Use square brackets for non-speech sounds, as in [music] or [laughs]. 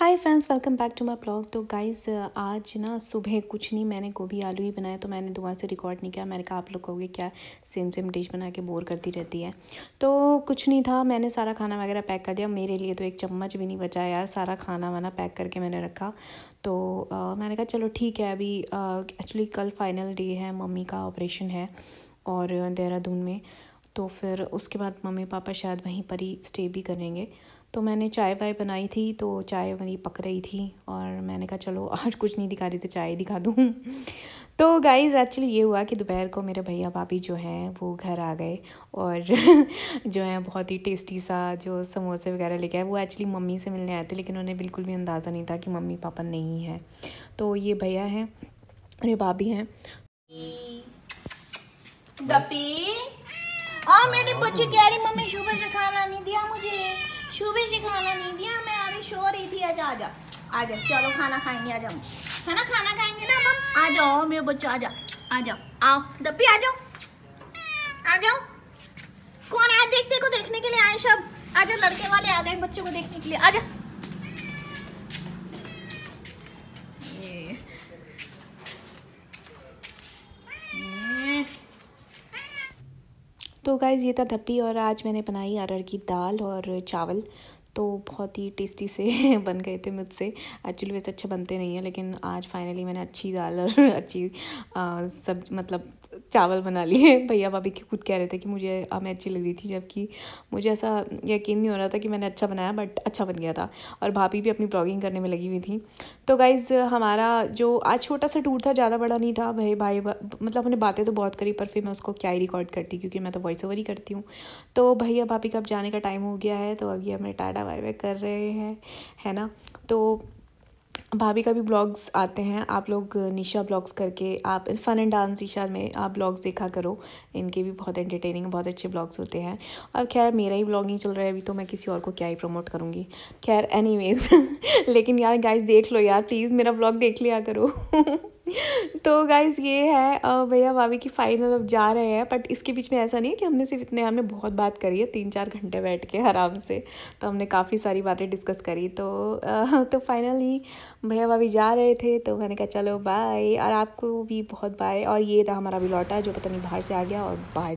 hi friends welcome back to my blog तो guys आज ना सुबह कुछ नहीं मैंने गोभी आलू ही बनाया तो मैंने दोबारा से रिकॉर्ड नहीं किया मैंने कहा आप लोग कहोगे क्या सेम सेम डिश बना के बोर करती रहती है तो कुछ नहीं था मैंने सारा खाना वगैरह पैक कर दिया मेरे लिए तो एक चम्मच भी नहीं बचा यार सारा खाना वाना पैक करके मैंने रखा तो आ, मैंने कहा चलो ठीक है अभी एक्चुअली कल फाइनल डे है मम्मी का ऑपरेशन है और देहरादून में तो फिर उसके बाद मम्मी पापा शायद वहीं पर ही स्टे भी करेंगे तो मैंने चाय वाय बनाई थी तो चाय मेरी पक रही थी और मैंने कहा चलो आज कुछ नहीं दिखा रही तो चाय दिखा दूँ तो गाइज़ एक्चुअली ये हुआ कि दोपहर को मेरे भैया भाभी जो हैं वो घर आ गए और [laughs] जो है बहुत ही टेस्टी सा जो समोसे वगैरह लेके आए वो एक्चुअली मम्मी से मिलने आए थे लेकिन उन्हें बिल्कुल भी अंदाज़ा नहीं था कि मम्मी पापा नहीं है तो ये भैया हैं और ये भाभी हैं मेरी बच्ची कह रही मम्मी शुगर से खाना नहीं दिया मुझे शूबी जी खाना नहीं दिया मैं अभी सो रही थी आ जा आ जा चलो खाना खाएंगे आ जाओ है ना खाना खाएंगे ना हम आ जाओ मेरे बच्चों आ जाओ आ जाओ आओ दप्पी आ जाओ आ जाओ कौन आया देखते को देखने के लिए आए सब जाओ लड़के वाले आ गए बच्चों को देखने के लिए आ जाओ तो गाइज़ ये था धप्पी और आज मैंने बनाई अरहर की दाल और चावल तो बहुत ही टेस्टी से [laughs] बन गए थे मुझसे एक्चुअली वैसे अच्छे बनते नहीं हैं लेकिन आज फाइनली मैंने अच्छी दाल और [laughs] अच्छी सब मतलब चावल बना लिए [laughs] भैया भाभी के खुद कह रहे थे कि मुझे हमें अच्छी लग रही थी जबकि मुझे ऐसा यकीन नहीं हो रहा था कि मैंने अच्छा बनाया बट अच्छा बन गया था और भाभी भी अपनी ब्लॉगिंग करने में लगी हुई थी तो गाइज़ हमारा जो आज छोटा सा टूर था ज़्यादा बड़ा नहीं था भाई भाई मतलब हमने बातें तो बहुत करी पर फिर मैं उसको क्या ही रिकॉर्ड करती क्योंकि मैं तो वॉइस ओवर ही करती हूँ तो भैया भाभी का अब जाने का टाइम हो गया है तो अभी हमें टाटा वाई बाय कर रहे हैं है ना तो भाभी का भी ब्लॉग्स आते हैं आप लोग निशा ब्लॉग्स करके आप फन एंड डांस निशा में आप ब्लॉग्स देखा करो इनके भी बहुत एंटरटेनिंग बहुत अच्छे ब्लॉग्स होते हैं और खैर मेरा ही ब्लॉग नहीं चल रहा है अभी तो मैं किसी और को क्या ही प्रमोट करूँगी खैर एनीवेज [laughs] लेकिन यार गाइस देख लो यार प्लीज़ मेरा ब्लॉग देख लिया करो [laughs] [laughs] तो गाइज ये है भैया भाभी की फाइनल अब जा रहे हैं बट इसके बीच में ऐसा नहीं है कि हमने सिर्फ इतने हमने बहुत बात करी है तीन चार घंटे बैठ के आराम से तो हमने काफ़ी सारी बातें डिस्कस करी तो [laughs] तो फाइनली भैया भाभी जा रहे थे तो मैंने कहा चलो बाय और आपको भी बहुत बाय और ये था हमारा भी लौटा जो पता नहीं बाहर से आ गया और बाहर